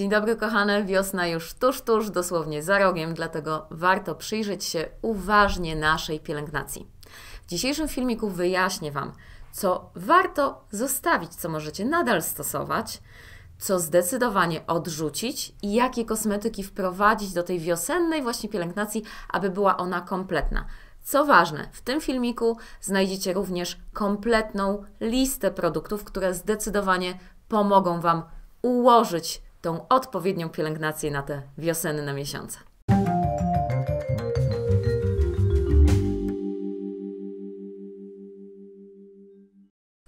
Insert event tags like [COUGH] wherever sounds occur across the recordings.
Dzień dobry, kochane. Wiosna już tuż, tuż, dosłownie za rogiem, dlatego warto przyjrzeć się uważnie naszej pielęgnacji. W dzisiejszym filmiku wyjaśnię Wam, co warto zostawić, co możecie nadal stosować, co zdecydowanie odrzucić i jakie kosmetyki wprowadzić do tej wiosennej właśnie pielęgnacji, aby była ona kompletna. Co ważne, w tym filmiku znajdziecie również kompletną listę produktów, które zdecydowanie pomogą Wam ułożyć tą odpowiednią pielęgnację na te wiosenne miesiące.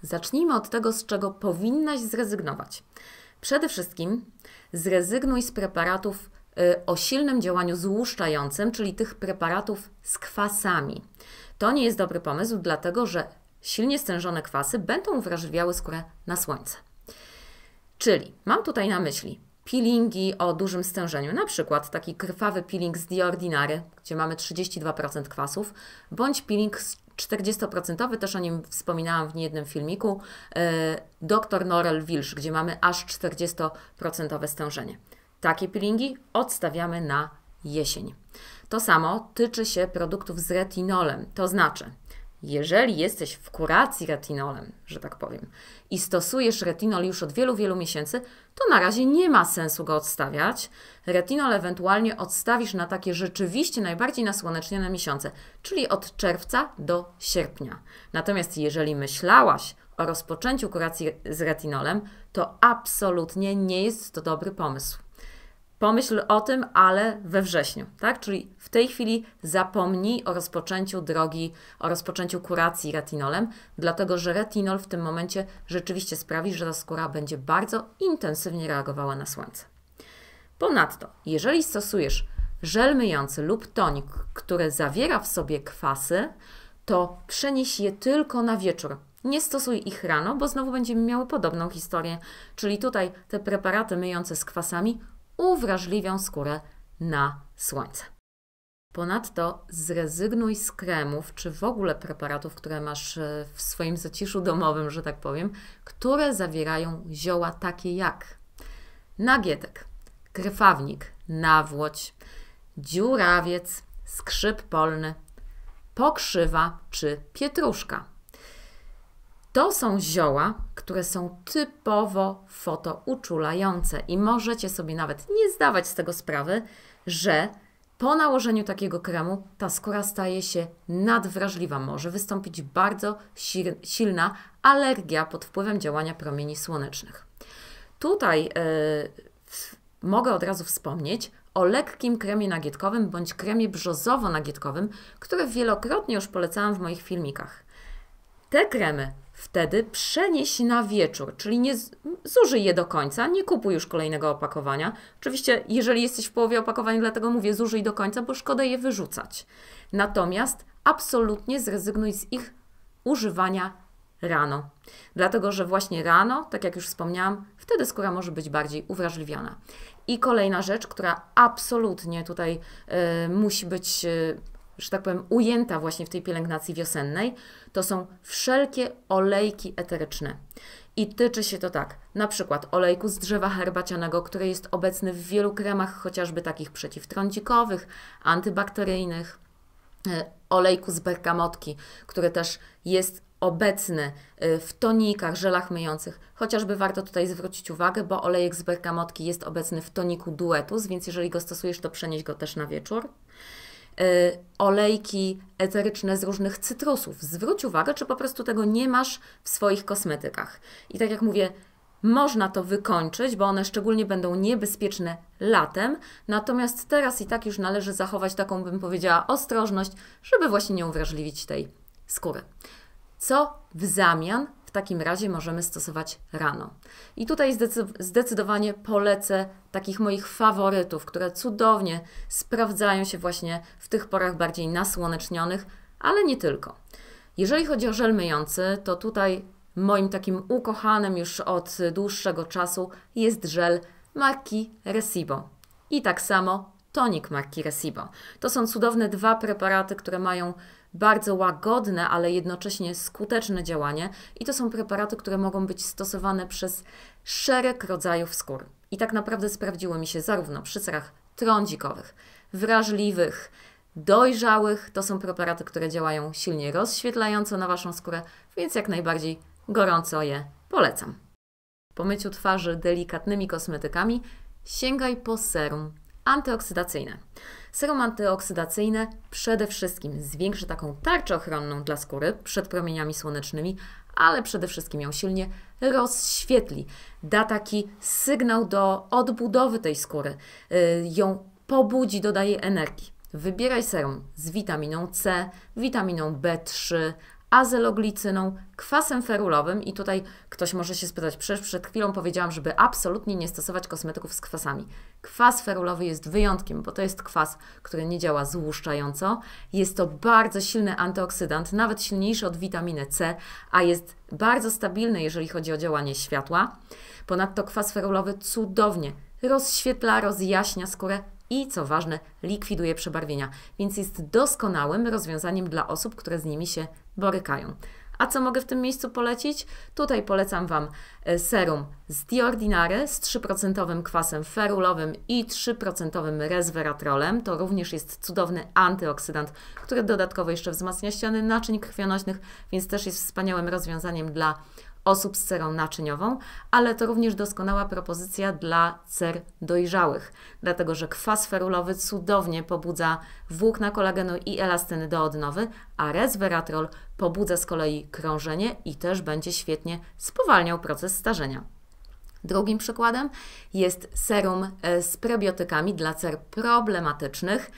Zacznijmy od tego, z czego powinnaś zrezygnować. Przede wszystkim zrezygnuj z preparatów y, o silnym działaniu złuszczającym, czyli tych preparatów z kwasami. To nie jest dobry pomysł, dlatego że silnie stężone kwasy będą uwrażliwiały skórę na słońce. Czyli mam tutaj na myśli peelingi o dużym stężeniu, na przykład taki krwawy peeling z The Ordinary, gdzie mamy 32% kwasów, bądź peeling 40%, też o nim wspominałam w niejednym filmiku, y, Dr. Norel Wilsz, gdzie mamy aż 40% stężenie. Takie peelingi odstawiamy na jesień. To samo tyczy się produktów z retinolem, to znaczy jeżeli jesteś w kuracji retinolem, że tak powiem, i stosujesz retinol już od wielu, wielu miesięcy, to na razie nie ma sensu go odstawiać. Retinol ewentualnie odstawisz na takie rzeczywiście najbardziej nasłonecznione miesiące, czyli od czerwca do sierpnia. Natomiast jeżeli myślałaś o rozpoczęciu kuracji z retinolem, to absolutnie nie jest to dobry pomysł. Pomyśl o tym, ale we wrześniu, tak? Czyli w tej chwili zapomnij o rozpoczęciu drogi, o rozpoczęciu kuracji retinolem, dlatego że retinol w tym momencie rzeczywiście sprawi, że ta skóra będzie bardzo intensywnie reagowała na słońce. Ponadto, jeżeli stosujesz żel myjący lub tonik, który zawiera w sobie kwasy, to przenieś je tylko na wieczór. Nie stosuj ich rano, bo znowu będziemy miały podobną historię. Czyli tutaj te preparaty myjące z kwasami uwrażliwią skórę na słońce. Ponadto zrezygnuj z kremów czy w ogóle preparatów, które masz e, w swoim zaciszu domowym, że tak powiem, które zawierają zioła takie jak nagietek, krwawnik, nawłoć, dziurawiec, skrzyp polny, pokrzywa czy pietruszka. To są zioła, które są typowo fotouczulające i możecie sobie nawet nie zdawać z tego sprawy, że po nałożeniu takiego kremu ta skóra staje się nadwrażliwa. Może wystąpić bardzo silna alergia pod wpływem działania promieni słonecznych. Tutaj yy, mogę od razu wspomnieć o lekkim kremie nagietkowym bądź kremie brzozowo-nagietkowym, które wielokrotnie już polecałam w moich filmikach. Te kremy wtedy przenieś na wieczór, czyli nie zużyj je do końca, nie kupuj już kolejnego opakowania. Oczywiście, jeżeli jesteś w połowie opakowania, dlatego mówię zużyj do końca, bo szkoda je wyrzucać. Natomiast absolutnie zrezygnuj z ich używania rano. Dlatego, że właśnie rano, tak jak już wspomniałam, wtedy skóra może być bardziej uwrażliwiona. I kolejna rzecz, która absolutnie tutaj y, musi być y, że tak powiem, ujęta właśnie w tej pielęgnacji wiosennej, to są wszelkie olejki eteryczne. I tyczy się to tak, na przykład olejku z drzewa herbacianego, który jest obecny w wielu kremach, chociażby takich przeciwtrądzikowych, antybakteryjnych, e, olejku z bergamotki, który też jest obecny e, w tonikach, żelach myjących. Chociażby warto tutaj zwrócić uwagę, bo olejek z bergamotki jest obecny w toniku duetus, więc jeżeli go stosujesz, to przenieś go też na wieczór. Y, olejki eteryczne z różnych cytrusów. Zwróć uwagę, czy po prostu tego nie masz w swoich kosmetykach. I tak jak mówię, można to wykończyć, bo one szczególnie będą niebezpieczne latem. Natomiast teraz i tak już należy zachować taką, bym powiedziała, ostrożność, żeby właśnie nie uwrażliwić tej skóry. Co w zamian takim razie możemy stosować rano. I tutaj zdecydowanie polecę takich moich faworytów, które cudownie sprawdzają się właśnie w tych porach bardziej nasłonecznionych, ale nie tylko. Jeżeli chodzi o żel myjący, to tutaj moim takim ukochanym już od dłuższego czasu jest żel marki Resibo. I tak samo tonik marki Resibo. To są cudowne dwa preparaty, które mają bardzo łagodne, ale jednocześnie skuteczne działanie i to są preparaty, które mogą być stosowane przez szereg rodzajów skór. I tak naprawdę sprawdziło mi się zarówno przy cerach trądzikowych, wrażliwych, dojrzałych. To są preparaty, które działają silnie rozświetlająco na Waszą skórę, więc jak najbardziej gorąco je polecam. Po myciu twarzy delikatnymi kosmetykami sięgaj po serum antyoksydacyjne. Serum antyoksydacyjne przede wszystkim zwiększy taką tarczę ochronną dla skóry przed promieniami słonecznymi, ale przede wszystkim ją silnie rozświetli. Da taki sygnał do odbudowy tej skóry, y, ją pobudzi, dodaje energii. Wybieraj serum z witaminą C, witaminą B3, azeloglicyną, kwasem ferulowym i tutaj ktoś może się spytać, przecież przed chwilą powiedziałam, żeby absolutnie nie stosować kosmetyków z kwasami. Kwas ferulowy jest wyjątkiem, bo to jest kwas, który nie działa złuszczająco, jest to bardzo silny antyoksydant, nawet silniejszy od witaminy C, a jest bardzo stabilny, jeżeli chodzi o działanie światła. Ponadto kwas ferulowy cudownie rozświetla, rozjaśnia skórę, i co ważne, likwiduje przebarwienia, więc jest doskonałym rozwiązaniem dla osób, które z nimi się borykają. A co mogę w tym miejscu polecić? Tutaj polecam Wam e, serum z Ordinary z 3% kwasem ferulowym i 3% resveratrolem. To również jest cudowny antyoksydant, który dodatkowo jeszcze wzmacnia ściany naczyń krwionośnych, więc też jest wspaniałym rozwiązaniem dla osób z cerą naczyniową, ale to również doskonała propozycja dla cer dojrzałych, dlatego że kwas ferulowy cudownie pobudza włókna kolagenu i elastyny do odnowy, a resveratrol pobudza z kolei krążenie i też będzie świetnie spowalniał proces starzenia. Drugim przykładem jest serum e, z prebiotykami dla cer problematycznych,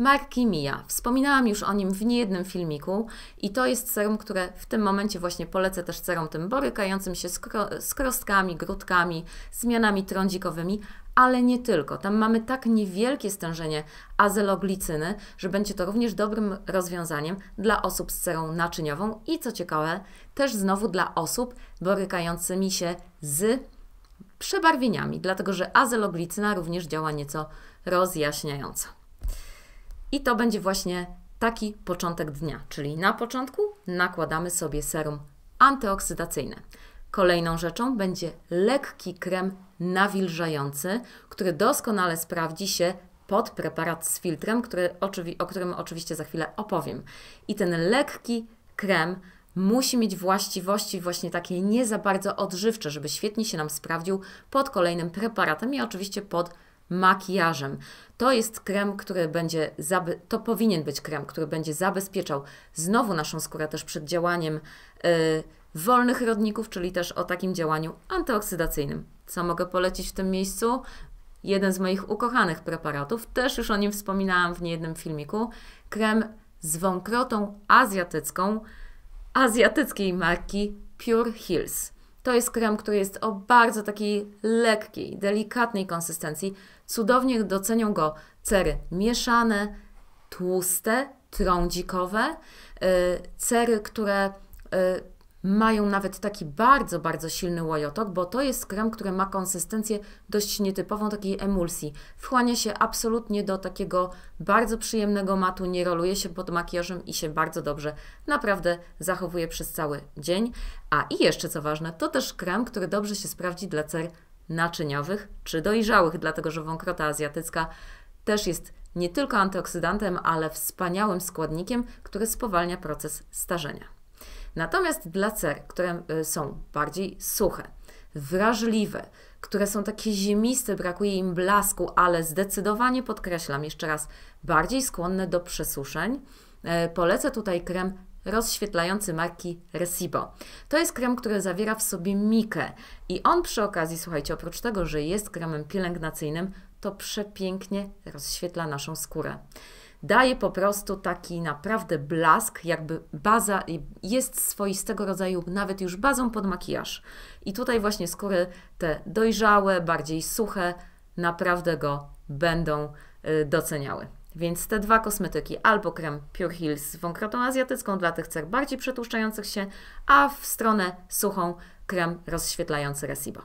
Mark Mia. Wspominałam już o nim w niejednym filmiku i to jest serum, które w tym momencie właśnie polecę też serum tym borykającym się z, z krostkami, grudkami, zmianami trądzikowymi, ale nie tylko. Tam mamy tak niewielkie stężenie azeloglicyny, że będzie to również dobrym rozwiązaniem dla osób z cerą naczyniową i co ciekawe, też znowu dla osób borykającymi się z przebarwieniami, dlatego że azeloglicyna również działa nieco rozjaśniająco. I to będzie właśnie taki początek dnia, czyli na początku nakładamy sobie serum antyoksydacyjne. Kolejną rzeczą będzie lekki krem nawilżający, który doskonale sprawdzi się pod preparat z filtrem, który, o którym oczywiście za chwilę opowiem. I ten lekki krem musi mieć właściwości właśnie takie nie za bardzo odżywcze, żeby świetnie się nam sprawdził pod kolejnym preparatem i oczywiście pod makijażem. To jest krem, który będzie, to powinien być krem, który będzie zabezpieczał znowu naszą skórę też przed działaniem y, wolnych rodników, czyli też o takim działaniu antyoksydacyjnym. Co mogę polecić w tym miejscu? Jeden z moich ukochanych preparatów, też już o nim wspominałam w niejednym filmiku, krem z wąkrotą azjatycką, azjatyckiej marki Pure Hills. To jest krem, który jest o bardzo takiej lekkiej, delikatnej konsystencji. Cudownie docenią go cery mieszane, tłuste, trądzikowe, y, cery, które y, mają nawet taki bardzo, bardzo silny łojotok, bo to jest krem, który ma konsystencję dość nietypową, takiej emulsji. Wchłania się absolutnie do takiego bardzo przyjemnego matu, nie roluje się pod makijażem i się bardzo dobrze naprawdę zachowuje przez cały dzień. A i jeszcze co ważne, to też krem, który dobrze się sprawdzi dla cer naczyniowych czy dojrzałych, dlatego że wąkrota azjatycka też jest nie tylko antyoksydantem, ale wspaniałym składnikiem, który spowalnia proces starzenia. Natomiast dla cer, które y, są bardziej suche, wrażliwe, które są takie ziemiste, brakuje im blasku, ale zdecydowanie podkreślam jeszcze raz, bardziej skłonne do przesuszeń, y, polecę tutaj krem rozświetlający marki Resibo. To jest krem, który zawiera w sobie mikę i on przy okazji, słuchajcie, oprócz tego, że jest kremem pielęgnacyjnym, to przepięknie rozświetla naszą skórę daje po prostu taki naprawdę blask, jakby baza jest swoistego rodzaju nawet już bazą pod makijaż. I tutaj właśnie skóry te dojrzałe, bardziej suche, naprawdę go będą y, doceniały. Więc te dwa kosmetyki, albo krem Pure Hills z wąkrotą azjatycką dla tych cer bardziej przetłuszczających się, a w stronę suchą krem rozświetlający Resibo.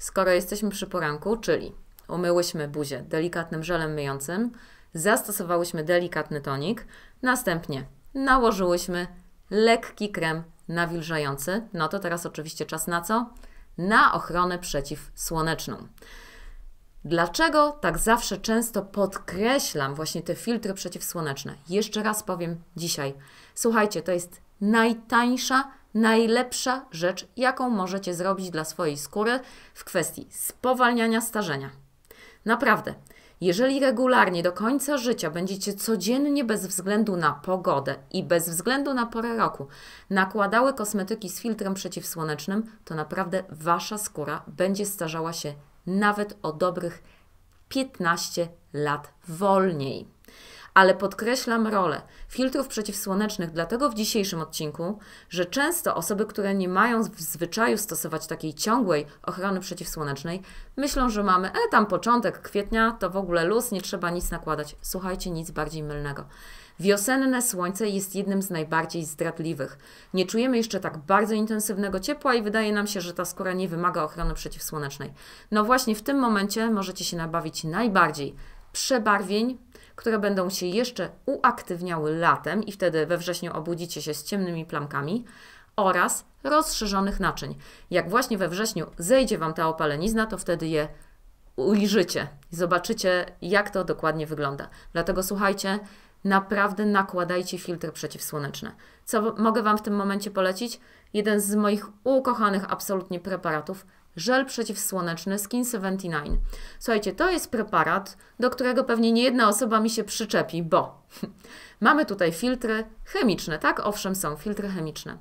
Skoro jesteśmy przy poranku, czyli umyłyśmy buzię delikatnym żelem myjącym, zastosowałyśmy delikatny tonik, następnie nałożyłyśmy lekki krem nawilżający. No to teraz oczywiście czas na co? Na ochronę przeciwsłoneczną. Dlaczego tak zawsze często podkreślam właśnie te filtry przeciwsłoneczne? Jeszcze raz powiem dzisiaj. Słuchajcie, to jest najtańsza, najlepsza rzecz, jaką możecie zrobić dla swojej skóry w kwestii spowalniania starzenia. Naprawdę. Jeżeli regularnie do końca życia będziecie codziennie bez względu na pogodę i bez względu na porę roku nakładały kosmetyki z filtrem przeciwsłonecznym, to naprawdę wasza skóra będzie starzała się nawet o dobrych 15 lat wolniej ale podkreślam rolę filtrów przeciwsłonecznych, dlatego w dzisiejszym odcinku, że często osoby, które nie mają w zwyczaju stosować takiej ciągłej ochrony przeciwsłonecznej, myślą, że mamy, e tam początek kwietnia to w ogóle luz, nie trzeba nic nakładać. Słuchajcie, nic bardziej mylnego. Wiosenne słońce jest jednym z najbardziej zdradliwych. Nie czujemy jeszcze tak bardzo intensywnego ciepła i wydaje nam się, że ta skóra nie wymaga ochrony przeciwsłonecznej. No właśnie w tym momencie możecie się nabawić najbardziej przebarwień, które będą się jeszcze uaktywniały latem i wtedy we wrześniu obudzicie się z ciemnymi plamkami oraz rozszerzonych naczyń. Jak właśnie we wrześniu zejdzie Wam ta opalenizna, to wtedy je ujrzycie i zobaczycie, jak to dokładnie wygląda. Dlatego słuchajcie, naprawdę nakładajcie filtry przeciwsłoneczne. Co mogę Wam w tym momencie polecić? Jeden z moich ukochanych absolutnie preparatów żel przeciwsłoneczny Skin 79. Słuchajcie, to jest preparat, do którego pewnie nie jedna osoba mi się przyczepi, bo [LAUGHS] mamy tutaj filtry chemiczne, tak? Owszem, są filtry chemiczne.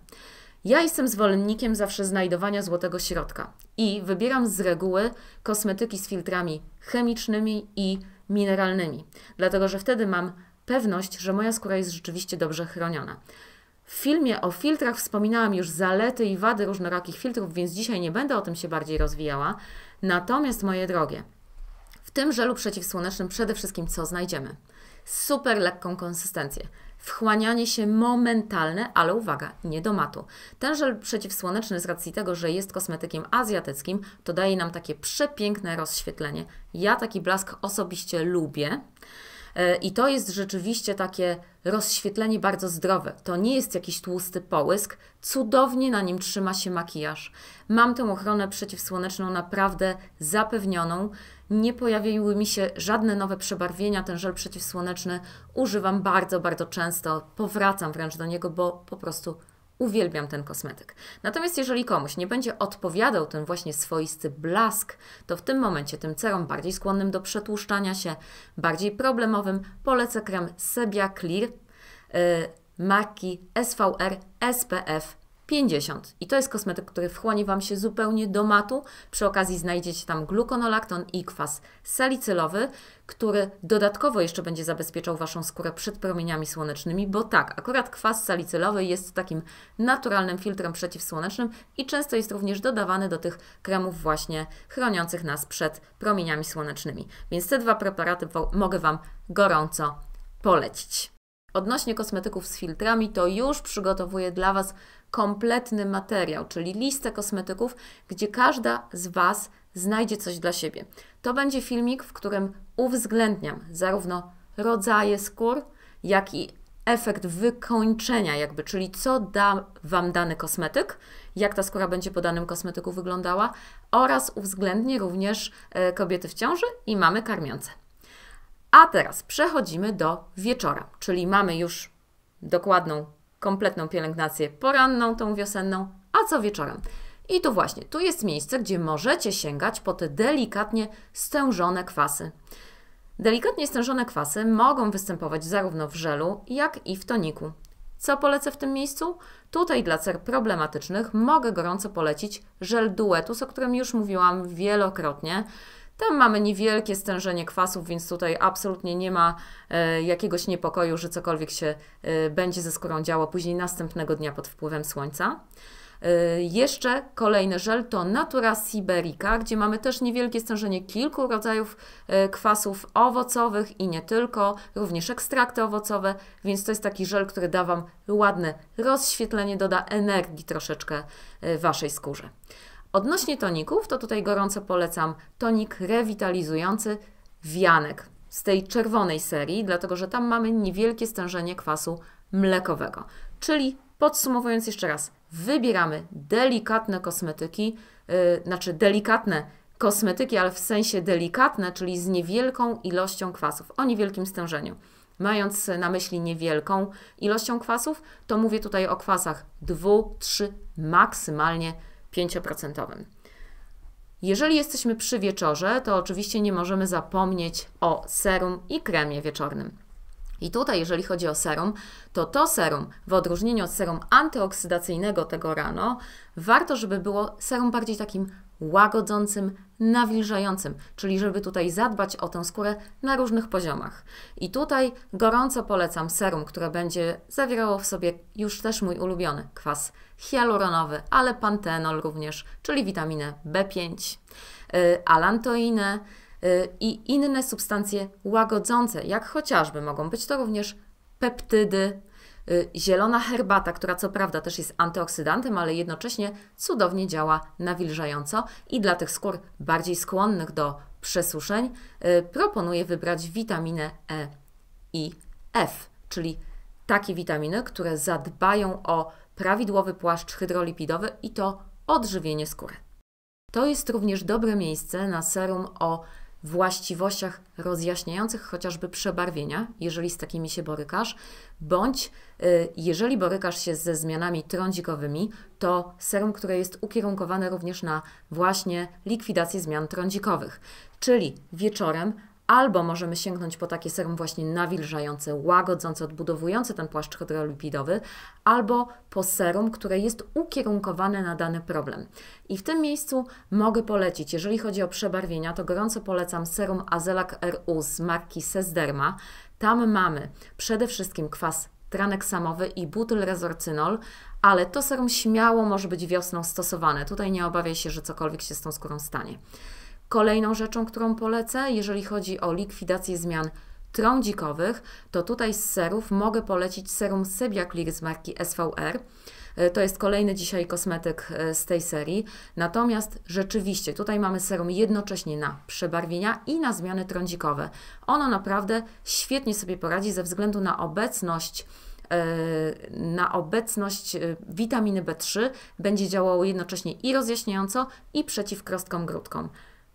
Ja jestem zwolennikiem zawsze znajdowania złotego środka i wybieram z reguły kosmetyki z filtrami chemicznymi i mineralnymi, dlatego że wtedy mam pewność, że moja skóra jest rzeczywiście dobrze chroniona. W filmie o filtrach wspominałam już zalety i wady różnorakich filtrów, więc dzisiaj nie będę o tym się bardziej rozwijała. Natomiast, moje drogie, w tym żelu przeciwsłonecznym przede wszystkim co znajdziemy? Super lekką konsystencję wchłanianie się momentalne, ale uwaga, nie do matu. Ten żel przeciwsłoneczny z racji tego, że jest kosmetykiem azjatyckim, to daje nam takie przepiękne rozświetlenie. Ja taki blask osobiście lubię. E, I to jest rzeczywiście takie rozświetlenie bardzo zdrowe. To nie jest jakiś tłusty połysk. Cudownie na nim trzyma się makijaż. Mam tę ochronę przeciwsłoneczną naprawdę zapewnioną. Nie pojawiły mi się żadne nowe przebarwienia. Ten żel przeciwsłoneczny używam bardzo, bardzo często. Powracam wręcz do niego, bo po prostu Uwielbiam ten kosmetyk. Natomiast jeżeli komuś nie będzie odpowiadał ten właśnie swoisty blask, to w tym momencie tym cerom bardziej skłonnym do przetłuszczania się, bardziej problemowym, polecę krem Sebia Clear yy, marki SVR SPF 50. I to jest kosmetyk, który wchłonie Wam się zupełnie do matu. Przy okazji znajdziecie tam glukonolakton i kwas salicylowy, który dodatkowo jeszcze będzie zabezpieczał Waszą skórę przed promieniami słonecznymi, bo tak, akurat kwas salicylowy jest takim naturalnym filtrem przeciwsłonecznym i często jest również dodawany do tych kremów właśnie chroniących nas przed promieniami słonecznymi. Więc te dwa preparaty mogę Wam gorąco polecić. Odnośnie kosmetyków z filtrami, to już przygotowuję dla Was kompletny materiał, czyli listę kosmetyków, gdzie każda z Was znajdzie coś dla siebie. To będzie filmik, w którym uwzględniam zarówno rodzaje skór, jak i efekt wykończenia, jakby, czyli co da Wam dany kosmetyk, jak ta skóra będzie po danym kosmetyku wyglądała, oraz uwzględnię również e, kobiety w ciąży i mamy karmiące. A teraz przechodzimy do wieczora, czyli mamy już dokładną kompletną pielęgnację poranną, tą wiosenną, a co wieczorem. I tu właśnie, tu jest miejsce, gdzie możecie sięgać po te delikatnie stężone kwasy. Delikatnie stężone kwasy mogą występować zarówno w żelu, jak i w toniku. Co polecę w tym miejscu? Tutaj dla cer problematycznych mogę gorąco polecić żel duetus, o którym już mówiłam wielokrotnie. Tam mamy niewielkie stężenie kwasów, więc tutaj absolutnie nie ma e, jakiegoś niepokoju, że cokolwiek się e, będzie ze skórą działo później następnego dnia pod wpływem słońca. E, jeszcze kolejny żel to Natura Siberica, gdzie mamy też niewielkie stężenie kilku rodzajów kwasów owocowych i nie tylko, również ekstrakty owocowe, więc to jest taki żel, który da Wam ładne rozświetlenie, doda energii troszeczkę Waszej skórze. Odnośnie toników, to tutaj gorąco polecam tonik rewitalizujący wianek z tej czerwonej serii, dlatego że tam mamy niewielkie stężenie kwasu mlekowego. Czyli podsumowując jeszcze raz, wybieramy delikatne kosmetyki, yy, znaczy delikatne kosmetyki, ale w sensie delikatne, czyli z niewielką ilością kwasów, o niewielkim stężeniu. Mając na myśli niewielką ilością kwasów, to mówię tutaj o kwasach 2, 3, maksymalnie pięcioprocentowym. Jeżeli jesteśmy przy wieczorze, to oczywiście nie możemy zapomnieć o serum i kremie wieczornym. I tutaj, jeżeli chodzi o serum, to to serum, w odróżnieniu od serum antyoksydacyjnego tego rano, warto, żeby było serum bardziej takim łagodzącym, nawilżającym, czyli żeby tutaj zadbać o tę skórę na różnych poziomach. I tutaj gorąco polecam serum, które będzie zawierało w sobie już też mój ulubiony kwas hialuronowy, ale pantenol również, czyli witaminę B5, y, alantoinę y, i inne substancje łagodzące, jak chociażby mogą być to również peptydy, Y, zielona herbata, która co prawda też jest antyoksydantem, ale jednocześnie cudownie działa nawilżająco i dla tych skór bardziej skłonnych do przesuszeń y, proponuję wybrać witaminę E i F, czyli takie witaminy, które zadbają o prawidłowy płaszcz hydrolipidowy i to odżywienie skóry. To jest również dobre miejsce na serum o właściwościach rozjaśniających chociażby przebarwienia, jeżeli z takimi się borykasz, bądź y, jeżeli borykasz się ze zmianami trądzikowymi, to serum, które jest ukierunkowane również na właśnie likwidację zmian trądzikowych. Czyli wieczorem Albo możemy sięgnąć po takie serum właśnie nawilżające, łagodzące, odbudowujące ten płaszcz hydrolipidowy, albo po serum, które jest ukierunkowane na dany problem. I w tym miejscu mogę polecić, jeżeli chodzi o przebarwienia, to gorąco polecam serum Azelac RU z marki Sesderma. Tam mamy przede wszystkim kwas traneksamowy i rezorcynol, ale to serum śmiało może być wiosną stosowane. Tutaj nie obawiaj się, że cokolwiek się z tą skórą stanie. Kolejną rzeczą, którą polecę, jeżeli chodzi o likwidację zmian trądzikowych, to tutaj z serów mogę polecić serum Sebia Clear z marki SVR. E, to jest kolejny dzisiaj kosmetyk e, z tej serii. Natomiast rzeczywiście tutaj mamy serum jednocześnie na przebarwienia i na zmiany trądzikowe. Ono naprawdę świetnie sobie poradzi ze względu na obecność e, na obecność witaminy B3 będzie działało jednocześnie i rozjaśniająco, i przeciw krostkom grudkom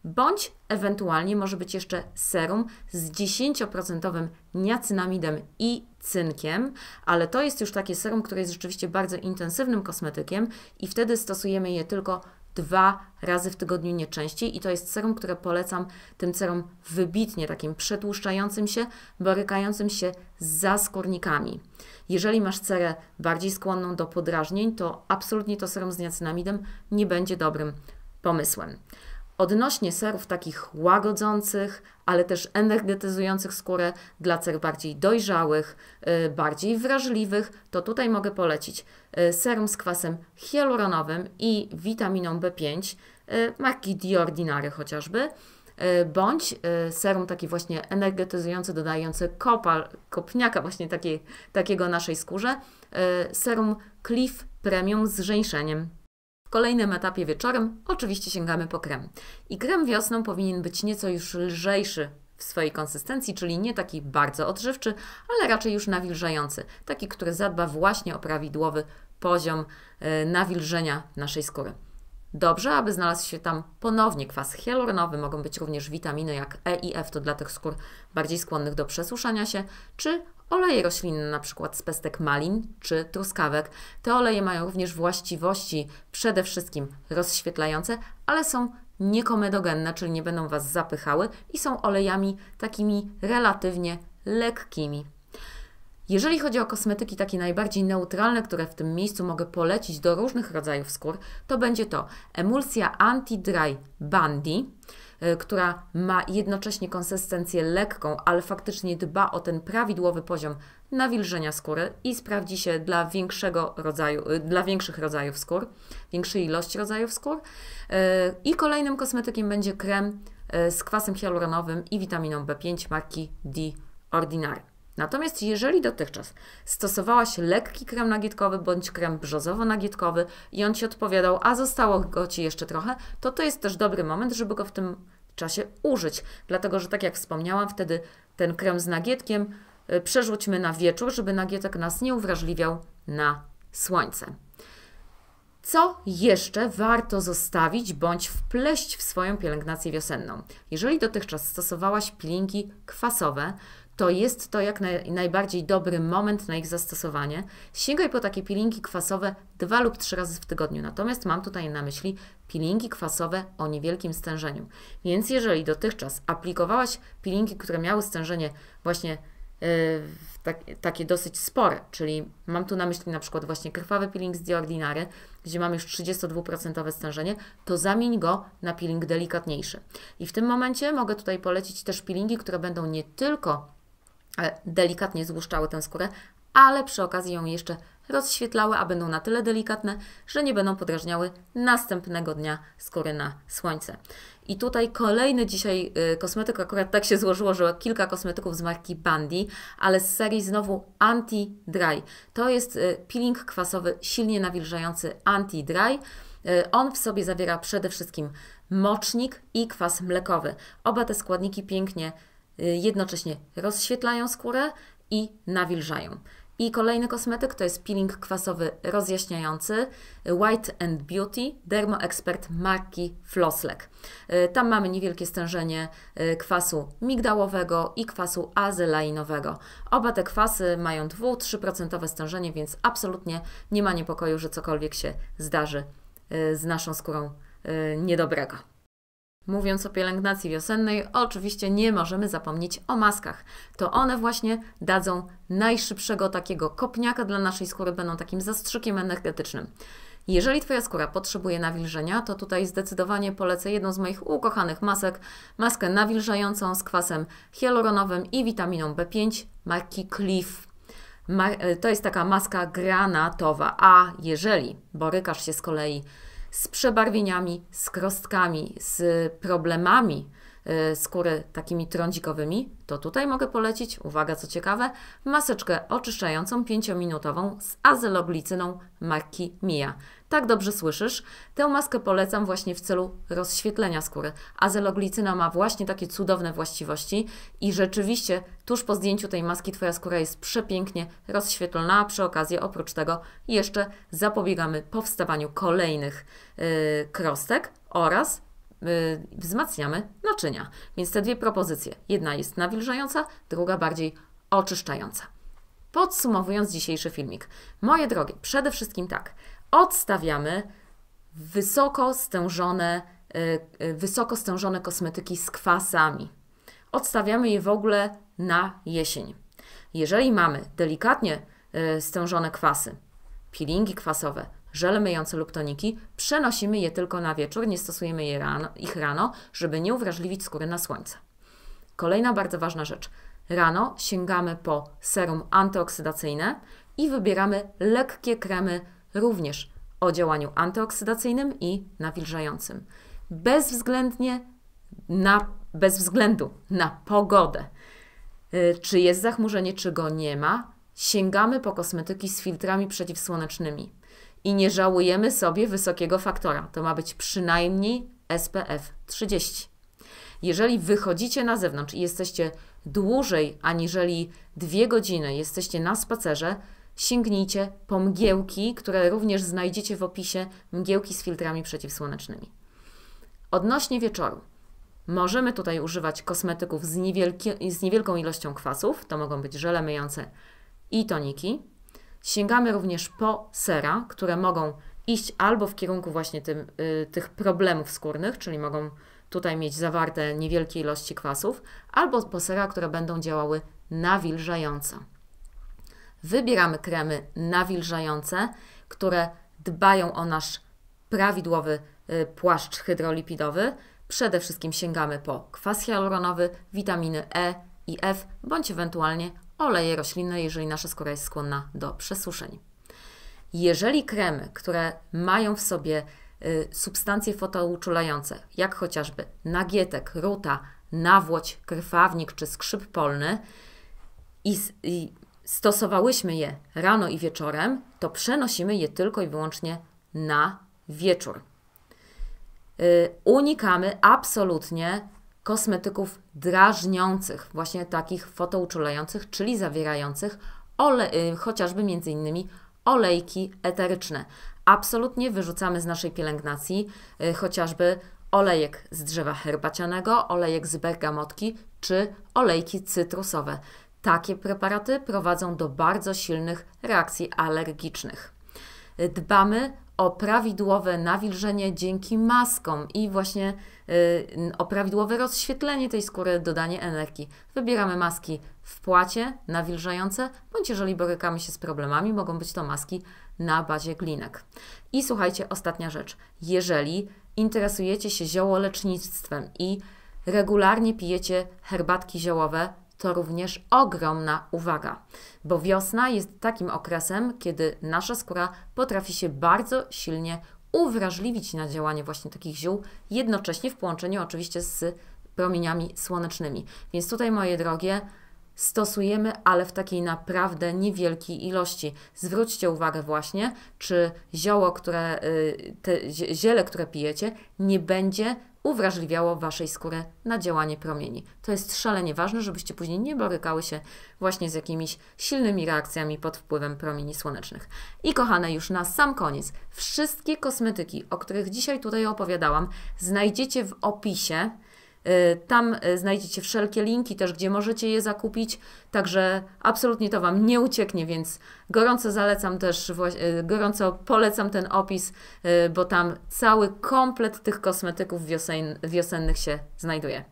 bądź ewentualnie może być jeszcze serum z 10% niacynamidem i cynkiem, ale to jest już takie serum, które jest rzeczywiście bardzo intensywnym kosmetykiem i wtedy stosujemy je tylko dwa razy w tygodniu, nie częściej. I to jest serum, które polecam tym serum wybitnie, takim przetłuszczającym się, borykającym się za skórnikami. Jeżeli masz cerę bardziej skłonną do podrażnień, to absolutnie to serum z niacinamidem nie będzie dobrym pomysłem. Odnośnie serów takich łagodzących, ale też energetyzujących skórę dla cer bardziej dojrzałych, y, bardziej wrażliwych, to tutaj mogę polecić y, serum z kwasem hialuronowym i witaminą B5 y, marki Ordinary chociażby, bądź serum taki właśnie energetyzujący, dodający kopal, kopniaka właśnie takiego naszej skórze, serum Cliff Premium z żeńszeniem kolejnym etapie wieczorem oczywiście sięgamy po krem. I krem wiosną powinien być nieco już lżejszy w swojej konsystencji, czyli nie taki bardzo odżywczy, ale raczej już nawilżający. Taki, który zadba właśnie o prawidłowy poziom e, nawilżenia naszej skóry. Dobrze, aby znalazł się tam ponownie kwas hialuronowy, mogą być również witaminy jak E i F, to dla tych skór bardziej skłonnych do przesuszania się, czy Oleje roślinne, na przykład z pestek malin czy truskawek. Te oleje mają również właściwości przede wszystkim rozświetlające, ale są niekomedogenne, czyli nie będą Was zapychały i są olejami takimi relatywnie lekkimi. Jeżeli chodzi o kosmetyki takie najbardziej neutralne, które w tym miejscu mogę polecić do różnych rodzajów skór, to będzie to emulsja Anti-Dry Bandy. E, która ma jednocześnie konsystencję lekką, ale faktycznie dba o ten prawidłowy poziom nawilżenia skóry i sprawdzi się dla większego rodzaju, e, dla większych rodzajów skór, większej ilości rodzajów skór. E, I kolejnym kosmetykiem będzie krem z kwasem hialuronowym i witaminą B5 marki D Ordinary. Natomiast jeżeli dotychczas stosowałaś lekki krem nagietkowy bądź krem brzozowo-nagietkowy i on Ci odpowiadał, a zostało go Ci jeszcze trochę, to to jest też dobry moment, żeby go w tym czasie użyć. Dlatego, że tak jak wspomniałam, wtedy ten krem z nagietkiem y, przerzućmy na wieczór, żeby nagietek nas nie uwrażliwiał na słońce. Co jeszcze warto zostawić bądź wpleść w swoją pielęgnację wiosenną? Jeżeli dotychczas stosowałaś plinki kwasowe, to jest to jak naj, najbardziej dobry moment na ich zastosowanie. Sięgaj po takie peelingi kwasowe dwa lub trzy razy w tygodniu. Natomiast mam tutaj na myśli peelingi kwasowe o niewielkim stężeniu. Więc jeżeli dotychczas aplikowałaś peelingi, które miały stężenie właśnie yy, tak, takie dosyć spore, czyli mam tu na myśli na przykład właśnie krwawy peeling z Diordinary, gdzie mam już 32% stężenie, to zamień go na peeling delikatniejszy. I w tym momencie mogę tutaj polecić też peelingi, które będą nie tylko delikatnie złuszczały tę skórę, ale przy okazji ją jeszcze rozświetlały, a będą na tyle delikatne, że nie będą podrażniały następnego dnia skóry na słońce. I tutaj kolejny dzisiaj y, kosmetyk, akurat tak się złożyło, że kilka kosmetyków z marki Bandi, ale z serii znowu Anti-Dry. To jest y, peeling kwasowy silnie nawilżający Anti-Dry. Y, on w sobie zawiera przede wszystkim mocznik i kwas mlekowy. Oba te składniki pięknie Y, jednocześnie rozświetlają skórę i nawilżają. I kolejny kosmetyk to jest peeling kwasowy rozjaśniający y, White and Beauty Dermo Expert marki Flosslek. Y, tam mamy niewielkie stężenie kwasu migdałowego i kwasu azelainowego. Oba te kwasy mają 2-3% stężenie, więc absolutnie nie ma niepokoju, że cokolwiek się zdarzy z naszą skórą niedobrego. Mówiąc o pielęgnacji wiosennej, oczywiście nie możemy zapomnieć o maskach. To one właśnie dadzą najszybszego takiego kopniaka dla naszej skóry, będą takim zastrzykiem energetycznym. Jeżeli Twoja skóra potrzebuje nawilżenia, to tutaj zdecydowanie polecę jedną z moich ukochanych masek, maskę nawilżającą z kwasem hialuronowym i witaminą B5 marki Cliff. E, to jest taka maska granatowa, a jeżeli borykasz się z kolei z przebarwieniami, z krostkami, z problemami Y, skóry takimi trądzikowymi, to tutaj mogę polecić, uwaga co ciekawe, maseczkę oczyszczającą 5-minutową z azyloglicyną marki Mia. Tak dobrze słyszysz, tę maskę polecam właśnie w celu rozświetlenia skóry. Azeloglicyna ma właśnie takie cudowne właściwości i rzeczywiście tuż po zdjęciu tej maski Twoja skóra jest przepięknie rozświetlona, a przy okazji oprócz tego jeszcze zapobiegamy powstawaniu kolejnych yy, krostek oraz Y, wzmacniamy naczynia. Więc te dwie propozycje, jedna jest nawilżająca, druga bardziej oczyszczająca. Podsumowując dzisiejszy filmik, moje drogie, przede wszystkim tak, odstawiamy wysoko stężone, y, y, wysoko stężone kosmetyki z kwasami. Odstawiamy je w ogóle na jesień. Jeżeli mamy delikatnie stężone kwasy, peelingi kwasowe, żele myjące lub toniki, przenosimy je tylko na wieczór, nie stosujemy je rano, ich rano, żeby nie uwrażliwić skóry na słońce. Kolejna bardzo ważna rzecz. Rano sięgamy po serum antyoksydacyjne i wybieramy lekkie kremy również o działaniu antyoksydacyjnym i nawilżającym. Bezwzględnie na, bez względu na pogodę, y, czy jest zachmurzenie, czy go nie ma, sięgamy po kosmetyki z filtrami przeciwsłonecznymi i nie żałujemy sobie wysokiego faktora. To ma być przynajmniej SPF 30. Jeżeli wychodzicie na zewnątrz i jesteście dłużej aniżeli dwie godziny, jesteście na spacerze, sięgnijcie po mgiełki, które również znajdziecie w opisie, mgiełki z filtrami przeciwsłonecznymi. Odnośnie wieczoru. Możemy tutaj używać kosmetyków z, z niewielką ilością kwasów, to mogą być żele myjące i toniki, Sięgamy również po sera, które mogą iść albo w kierunku właśnie tym, y, tych problemów skórnych, czyli mogą tutaj mieć zawarte niewielkie ilości kwasów, albo po sera, które będą działały nawilżająco. Wybieramy kremy nawilżające, które dbają o nasz prawidłowy y, płaszcz hydrolipidowy. Przede wszystkim sięgamy po kwas hialuronowy, witaminy E i F, bądź ewentualnie oleje roślinne, jeżeli nasza skóra jest skłonna do przesuszeń. Jeżeli kremy, które mają w sobie y, substancje fotouczulające, jak chociażby nagietek, ruta, nawłoć, krwawnik czy skrzyp polny i, i stosowałyśmy je rano i wieczorem, to przenosimy je tylko i wyłącznie na wieczór. Y, unikamy absolutnie kosmetyków drażniących, właśnie takich fotouczulających, czyli zawierających ole, y, chociażby m.in. olejki eteryczne. Absolutnie wyrzucamy z naszej pielęgnacji y, chociażby olejek z drzewa herbacianego, olejek z bergamotki czy olejki cytrusowe. Takie preparaty prowadzą do bardzo silnych reakcji alergicznych. Dbamy o prawidłowe nawilżenie dzięki maskom i właśnie yy, o prawidłowe rozświetlenie tej skóry, dodanie energii. Wybieramy maski w płacie, nawilżające, bądź jeżeli borykamy się z problemami, mogą być to maski na bazie glinek. I słuchajcie, ostatnia rzecz. Jeżeli interesujecie się ziołolecznictwem i regularnie pijecie herbatki ziołowe, to również ogromna uwaga, bo wiosna jest takim okresem, kiedy nasza skóra potrafi się bardzo silnie uwrażliwić na działanie właśnie takich ziół, jednocześnie w połączeniu oczywiście z promieniami słonecznymi. Więc tutaj, moje drogie, stosujemy, ale w takiej naprawdę niewielkiej ilości. Zwróćcie uwagę właśnie, czy zioło, które, y, te ziele, które pijecie, nie będzie uwrażliwiało Waszej skóry na działanie promieni. To jest szalenie ważne, żebyście później nie borykały się właśnie z jakimiś silnymi reakcjami pod wpływem promieni słonecznych. I kochane, już na sam koniec, wszystkie kosmetyki, o których dzisiaj tutaj opowiadałam, znajdziecie w opisie Y, tam y, znajdziecie wszelkie linki też, gdzie możecie je zakupić, także absolutnie to Wam nie ucieknie, więc gorąco zalecam też, y, gorąco polecam ten opis, bo tam cały komplet tych kosmetyków wiosen, wiosennych się znajduje.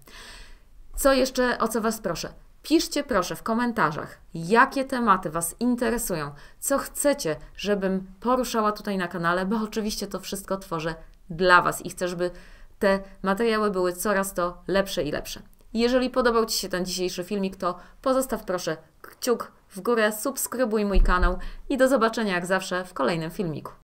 Co jeszcze, o co Was proszę? Piszcie proszę w komentarzach, jakie tematy Was interesują, co chcecie, żebym poruszała tutaj na kanale, bo oczywiście to wszystko tworzę dla Was i chcę, żeby te materiały były coraz to lepsze i lepsze. Jeżeli podobał Ci się ten dzisiejszy filmik, to pozostaw proszę kciuk w górę, subskrybuj mój kanał i do zobaczenia jak zawsze w kolejnym filmiku.